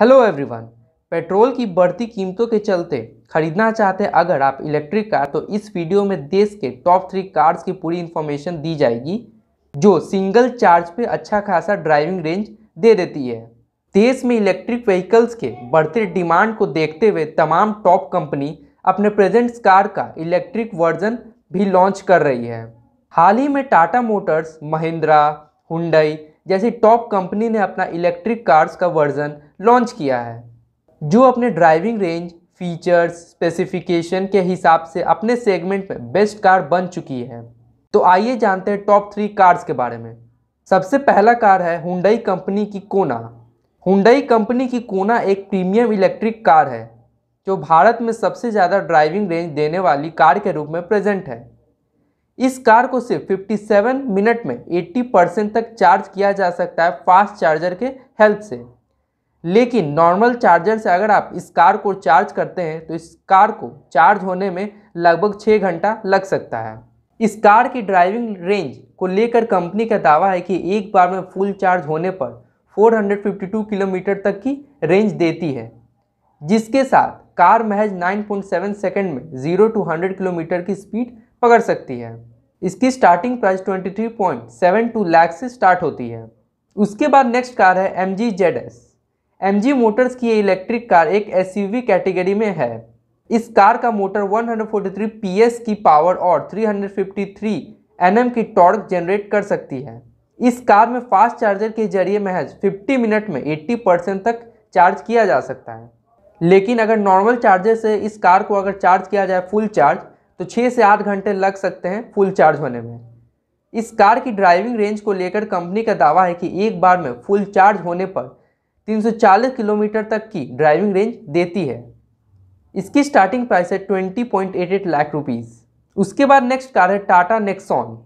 hello everyone petrol की बढ़ती कीमतों के चलते खरीदना चाहते हैं अगर आप इलेक्ट्रिक कार तो इस वीडियो में देश के टॉप थ्री कार्स की पूरी इन्फॉर्मेशन दी जाएगी जो सिंगल चार्ज पे अच्छा खासा ड्राइविंग रेंज दे देती है देश में इलेक्ट्रिक व्हीकल्स के बढ़ते डिमांड को देखते हुए तमाम टॉप कंपनी अपने प्रेजेंट कार का इलेक्ट्रिक वर्जन भी लॉन्च कर रही है हाल ही में टाटा मोटर्स महिंद्रा हुडई जैसी टॉप कंपनी ने अपना इलेक्ट्रिक कार्स का वर्जन लॉन्च किया है जो अपने ड्राइविंग रेंज फीचर्स स्पेसिफिकेशन के हिसाब से अपने सेगमेंट में बेस्ट कार बन चुकी है तो आइए जानते हैं टॉप थ्री कार्स के बारे में सबसे पहला कार है हुंडई कंपनी की कोना हुंडई कंपनी की कोना एक प्रीमियम इलेक्ट्रिक कार है जो भारत में सबसे ज़्यादा ड्राइविंग रेंज देने वाली कार के रूप में प्रेजेंट है इस कार को सिर्फ 57 मिनट में 80 परसेंट तक चार्ज किया जा सकता है फास्ट चार्जर के हेल्प से लेकिन नॉर्मल चार्जर से अगर आप इस कार को चार्ज करते हैं तो इस कार को चार्ज होने में लगभग छः घंटा लग सकता है इस कार की ड्राइविंग रेंज को लेकर कंपनी का दावा है कि एक बार में फुल चार्ज होने पर 452 किलोमीटर तक की रेंज देती है जिसके साथ कार महज 9.7 सेकंड में 0 टू 100 किलोमीटर की स्पीड पकड़ सकती है इसकी स्टार्टिंग प्राइस 23.72 लाख से स्टार्ट होती है उसके बाद नेक्स्ट कार है M G Z S M G motors की ये इलेक्ट्रिक कार एक एस कैटेगरी में है इस कार का मोटर 143 एस की पावर और 353 एम की टॉर्क जनरेट कर सकती है इस कार में फास्ट चार्जर के जरिए महज 50 मिनट में 80 परसेंट तक चार्ज किया जा सकता है लेकिन अगर नॉर्मल चार्जर से इस कार को अगर चार्ज किया जाए फुल चार्ज तो छः से आठ घंटे लग सकते हैं फुल चार्ज होने में इस कार की ड्राइविंग रेंज को लेकर कंपनी का दावा है कि एक बार में फुल चार्ज होने पर 340 किलोमीटर तक की ड्राइविंग रेंज देती है इसकी स्टार्टिंग प्राइस है 20.88 लाख रुपीस उसके बाद नेक्स्ट कार है टाटा नेक्सॉन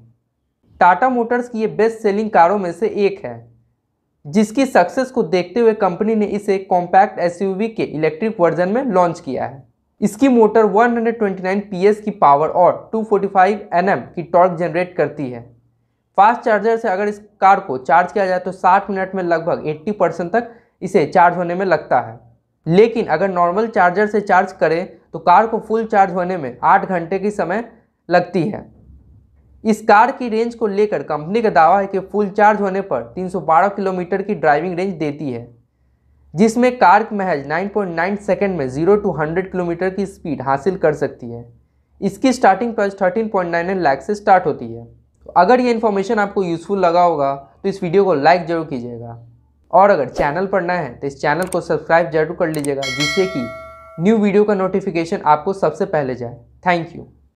टाटा मोटर्स की ये बेस्ट सेलिंग कारों में से एक है जिसकी सक्सेस को देखते हुए कंपनी ने इसे कॉम्पैक्ट एस के इलेक्ट्रिक वर्जन में लॉन्च किया है इसकी मोटर 129 PS की पावर और 245 एनएम की टॉर्क जनरेट करती है फास्ट चार्जर से अगर इस कार को चार्ज किया जाए तो 60 मिनट में लगभग 80 परसेंट तक इसे चार्ज होने में लगता है लेकिन अगर नॉर्मल चार्जर से चार्ज करें तो कार को फुल चार्ज होने में 8 घंटे की समय लगती है इस कार की रेंज को लेकर कंपनी का दावा है कि फुल चार्ज होने पर 312 किलोमीटर की ड्राइविंग रेंज देती है जिसमें कार्क महज 9.9 सेकंड में 0 टू 100 किलोमीटर की स्पीड हासिल कर सकती है इसकी स्टार्टिंग प्राइस 13.99 लाख से स्टार्ट होती है तो अगर ये इन्फॉर्मेशन आपको यूज़फुल लगा होगा तो इस वीडियो को लाइक ज़रूर कीजिएगा और अगर चैनल पर नए हैं तो इस चैनल को सब्सक्राइब जरूर कर लीजिएगा जिससे कि न्यू वीडियो का नोटिफिकेशन आपको सबसे पहले जाए थैंक यू